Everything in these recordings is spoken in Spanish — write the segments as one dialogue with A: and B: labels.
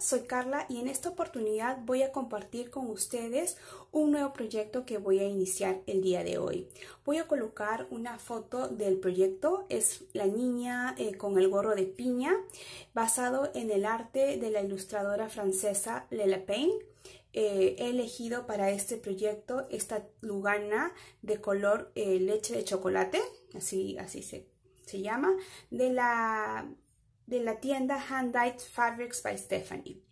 A: soy Carla y en esta oportunidad voy a compartir con ustedes un nuevo proyecto que voy a iniciar el día de hoy. Voy a colocar una foto del proyecto, es la niña eh, con el gorro de piña, basado en el arte de la ilustradora francesa Lela Payne. Eh, he elegido para este proyecto esta lugana de color eh, leche de chocolate, así, así se, se llama, de la de la tienda Hand Dyed Fabrics by Stephanie.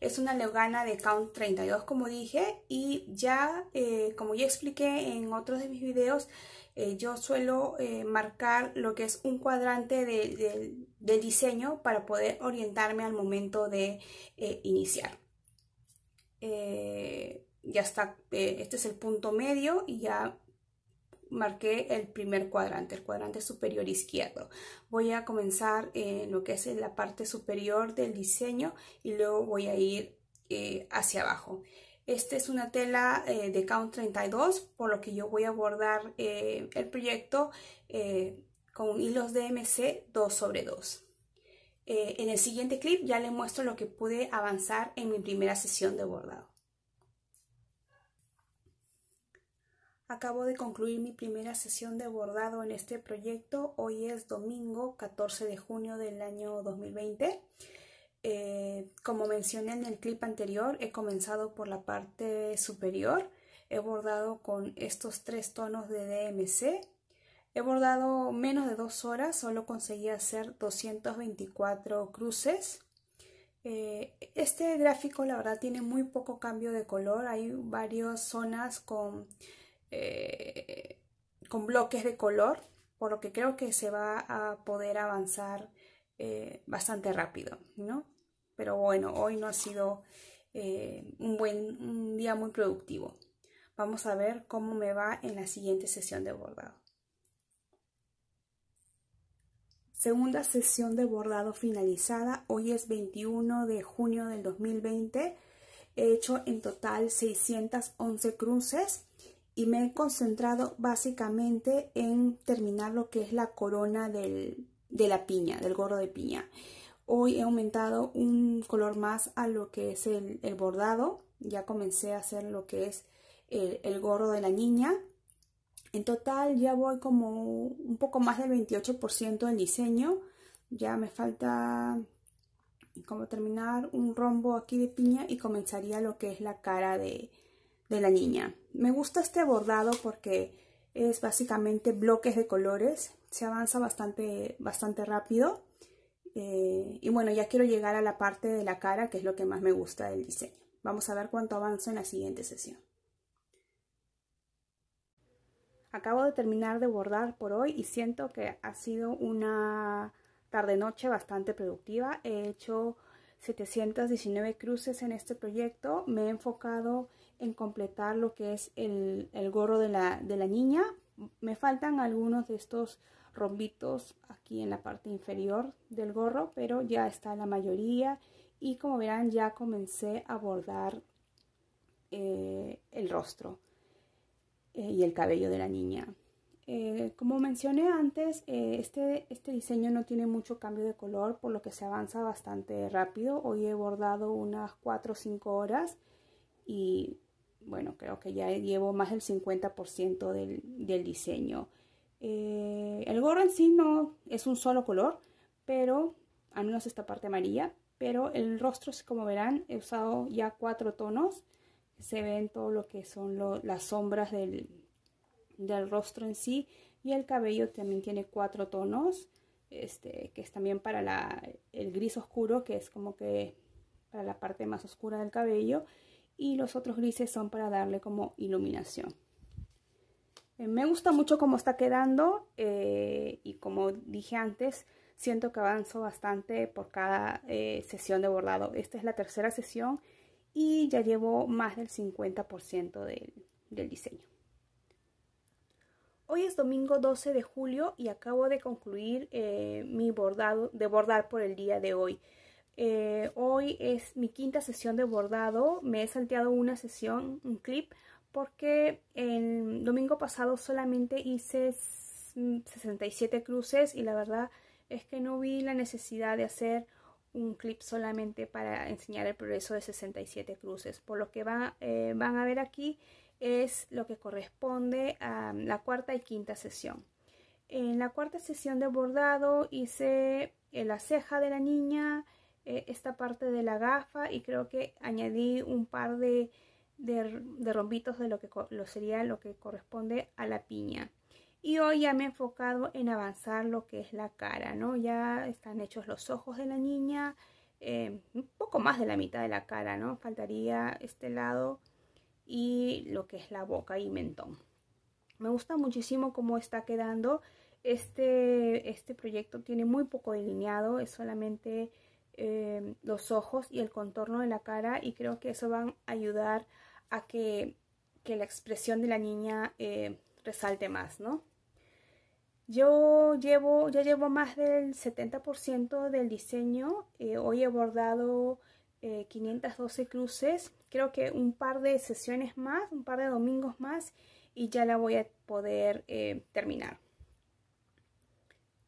A: Es una leogana de count 32 como dije y ya eh, como ya expliqué en otros de mis videos eh, yo suelo eh, marcar lo que es un cuadrante del de diseño para poder orientarme al momento de iniciar. ya está, este es el punto medio y ya marqué el primer cuadrante, el cuadrante superior izquierdo. Voy a comenzar en lo que es la parte superior del diseño y luego voy a ir eh, hacia abajo. Esta es una tela eh, de Count 32, por lo que yo voy a bordar eh, el proyecto con hilos DMC 2 sobre 2. en el siguiente clip ya le muestro lo que pude avanzar en mi primera sesión de bordado. Acabo de concluir mi primera sesión de bordado en este proyecto. Hoy es domingo 14 de junio del año 2020. Eh, como mencioné en el clip anterior, he comenzado por la parte superior. He bordado con estos tres tonos de DMC. He bordado menos de dos horas, solo conseguí hacer 224 cruces. Eh, este gráfico la verdad tiene muy poco cambio de color, hay varias zonas con eh, con bloques de color, por lo que creo que se va a poder avanzar eh, bastante rápido, ¿no? Pero bueno, hoy no ha sido eh, un buen día muy productivo. Vamos a ver cómo me va en la siguiente sesión de bordado. Segunda sesión de bordado finalizada. Hoy es 21 de junio del 2020. He hecho en total 611 cruces y me he concentrado básicamente en terminar lo que es la corona de la piña, del gorro de piña. Hoy he aumentado un color más a lo que es el, bordado, ya comencé a hacer lo que es el, gorro de la niña. En total ya voy como un poco más del 28% del diseño. Ya me falta como terminar un rombo aquí de piña y comenzaría lo que es la cara de, de la niña. Me gusta este bordado porque es básicamente bloques de colores. Se avanza bastante, bastante rápido. Eh, y bueno, ya quiero llegar a la parte de la cara, que es lo que más me gusta del diseño. Vamos a ver cuánto avanzo en la siguiente sesión. Acabo de terminar de bordar por hoy y siento que ha sido una tarde-noche bastante productiva. He hecho 719 cruces en este proyecto. Me he enfocado en completar lo que es el, gorro de la, niña. Me faltan algunos de estos rombitos aquí en la parte inferior del gorro, pero ya está la mayoría y como verán ya comencé a bordar eh, el rostro eh, y el cabello de la niña. Eh, como mencioné antes, eh, este, este diseño no tiene mucho cambio de color, por lo que se avanza bastante rápido. Hoy he bordado unas 4 o 5 horas y bueno, creo que ya llevo más del 50% del, diseño. Eh, el gorro en sí no es un solo color, pero al menos esta parte amarilla, pero el rostro, como verán, he usado ya cuatro tonos. Se ven todo lo que son las sombras del, del rostro en sí y el cabello también tiene cuatro tonos, este, que es también para la, el gris oscuro, que es como que para la parte más oscura del cabello, y los otros grises son para darle como iluminación. Eh, me gusta mucho cómo está quedando eh, y como dije antes, siento que avanzo bastante por cada eh, sesión de bordado. Esta es la tercera sesión y ya llevo más del 50% del diseño. Hoy es domingo 12 de julio y acabo de concluir eh, mi bordado de bordar por el día de hoy. Eh, hoy es mi quinta sesión de bordado. Me he salteado una sesión, un clip, porque el domingo pasado solamente hice 67 cruces y la verdad es que no vi la necesidad de hacer un clip solamente para enseñar el progreso de 67 cruces. Por lo que eh, van, a ver aquí es lo que corresponde a la cuarta y quinta sesión. En la cuarta sesión de bordado hice la ceja de la niña, eh, esta parte de la gafa y creo que añadí un par de, rombitos de lo que lo sería lo que corresponde a la piña. Y hoy ya me he enfocado en avanzar lo que es la cara, ¿no? Ya están hechos los ojos de la niña, eh, un poco más de la mitad de la cara, ¿no? Faltaría este lado y lo que es la boca y mentón. Me gusta muchísimo cómo está quedando. Este, este proyecto tiene muy poco delineado, es solamente eh, los ojos y el contorno de la cara y creo que eso va a ayudar a que, que la expresión de la niña eh, resalte más, ¿no? Yo llevo, ya llevo más del 70% del diseño. Eh, hoy he bordado 512 eh, cruces. Creo que un par de sesiones más, un par de domingos más y ya la voy a poder eh, terminar.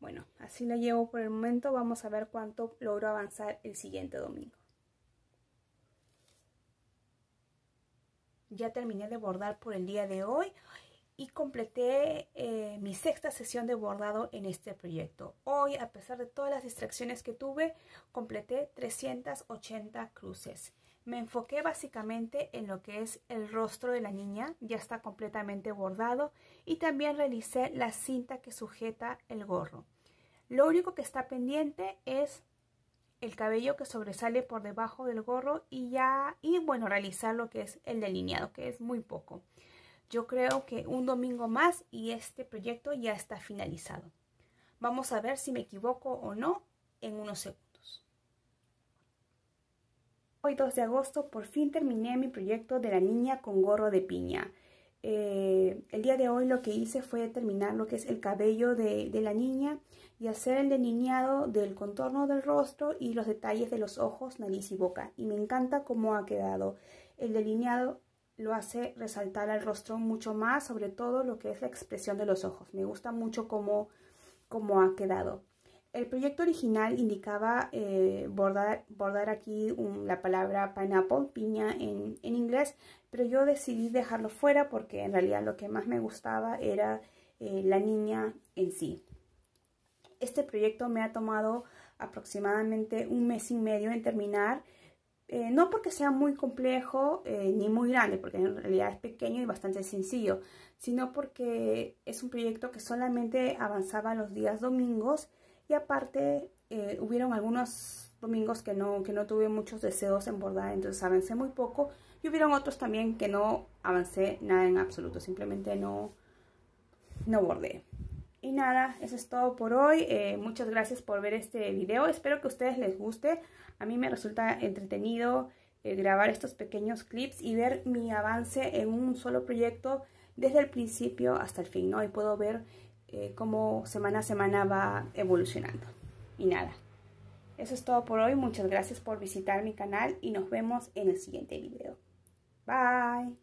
A: Bueno, así la llevo por el momento. Vamos a ver cuánto logro avanzar el siguiente domingo. Ya terminé de bordar por el día de hoy y completé eh, mi sexta sesión de bordado en este proyecto. Hoy, a pesar de todas las distracciones que tuve, completé 380 cruces. Me enfoqué básicamente en lo que es el rostro de la niña, ya está completamente bordado, y también realicé la cinta que sujeta el gorro. Lo único que está pendiente es el cabello que sobresale por debajo del gorro y ya, y bueno, realizar lo que es el delineado, que es muy poco. Yo creo que un domingo más y este proyecto ya está finalizado. Vamos a ver si me equivoco o no en unos segundos. Hoy 2 de agosto por fin terminé mi proyecto de la niña con gorro de piña. Eh, el día de hoy lo que hice fue terminar lo que es el cabello de, de la niña y hacer el delineado del contorno del rostro y los detalles de los ojos, nariz y boca. Y me encanta cómo ha quedado. El delineado lo hace resaltar al rostro mucho más, sobre todo lo que es la expresión de los ojos. Me gusta mucho cómo, ha quedado. El proyecto original indicaba eh, bordar, bordar, aquí la palabra pineapple, piña en, inglés, pero yo decidí dejarlo fuera porque en realidad lo que más me gustaba era eh, la niña en sí. Este proyecto me ha tomado aproximadamente un mes y medio en terminar. Eh, no porque sea muy complejo eh, ni muy grande, porque en realidad es pequeño y bastante sencillo, sino porque es un proyecto que solamente avanzaba los días domingos y aparte eh, hubieron algunos domingos que no, que no tuve muchos deseos en bordar, entonces avancé muy poco y hubieron otros también que no avancé nada en absoluto, simplemente no, no bordé. Y nada, eso es todo por hoy. Eh, muchas gracias por ver este video. Espero que a ustedes les guste. A mí me resulta entretenido eh, grabar estos pequeños clips y ver mi avance en un solo proyecto desde el principio hasta el fin, ¿no? Y puedo ver eh, cómo semana a semana va evolucionando. Y nada, eso es todo por hoy. Muchas gracias por visitar mi canal y nos vemos en el siguiente video. Bye.